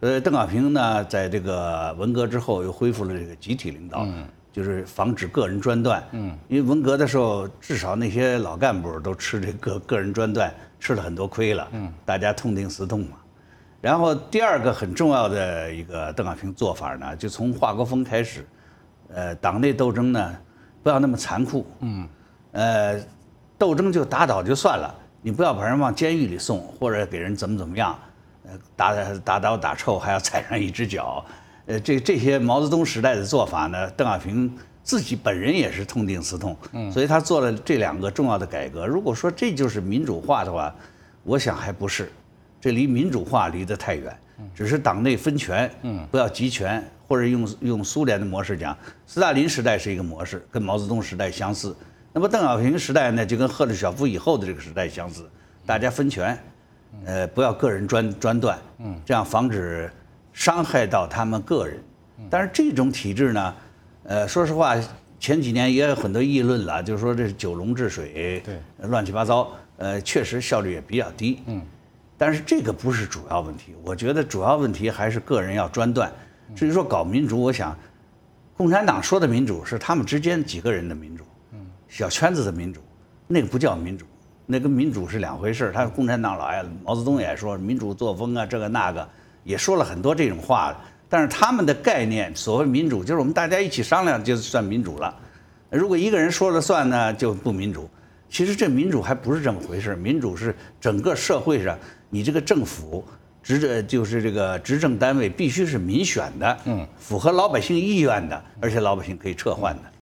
呃，邓小平呢，在这个文革之后又恢复了这个集体领导，就是防止个人专断。嗯，因为文革的时候，至少那些老干部都吃这个个人专断吃了很多亏了。嗯，大家痛定思痛嘛。然后第二个很重要的一个邓小平做法呢，就从华国锋开始，呃，党内斗争呢不要那么残酷。嗯，呃，斗争就打倒就算了，你不要把人往监狱里送，或者给人怎么怎么样。打打打倒打臭还要踩上一只脚，呃，这这些毛泽东时代的做法呢，邓小平自己本人也是痛定思痛，嗯，所以他做了这两个重要的改革。如果说这就是民主化的话，我想还不是，这离民主化离得太远，嗯，只是党内分权，嗯，不要集权，或者用用苏联的模式讲，斯大林时代是一个模式，跟毛泽东时代相似，那么邓小平时代呢，就跟赫鲁晓夫以后的这个时代相似，大家分权。呃，不要个人专专断，嗯，这样防止伤害到他们个人。但是这种体制呢，呃，说实话，前几年也有很多议论了，就是说这是九龙治水，对，乱七八糟。呃，确实效率也比较低，嗯。但是这个不是主要问题，我觉得主要问题还是个人要专断。至于说搞民主，我想，共产党说的民主是他们之间几个人的民主，嗯，小圈子的民主，那个不叫民主。那跟民主是两回事他他共产党老爱毛泽东也说民主作风啊，这个那个，也说了很多这种话。但是他们的概念，所谓民主就是我们大家一起商量就算民主了。如果一个人说了算呢，就不民主。其实这民主还不是这么回事民主是整个社会上，你这个政府执就是这个执政单位必须是民选的，嗯，符合老百姓意愿的，而且老百姓可以撤换的。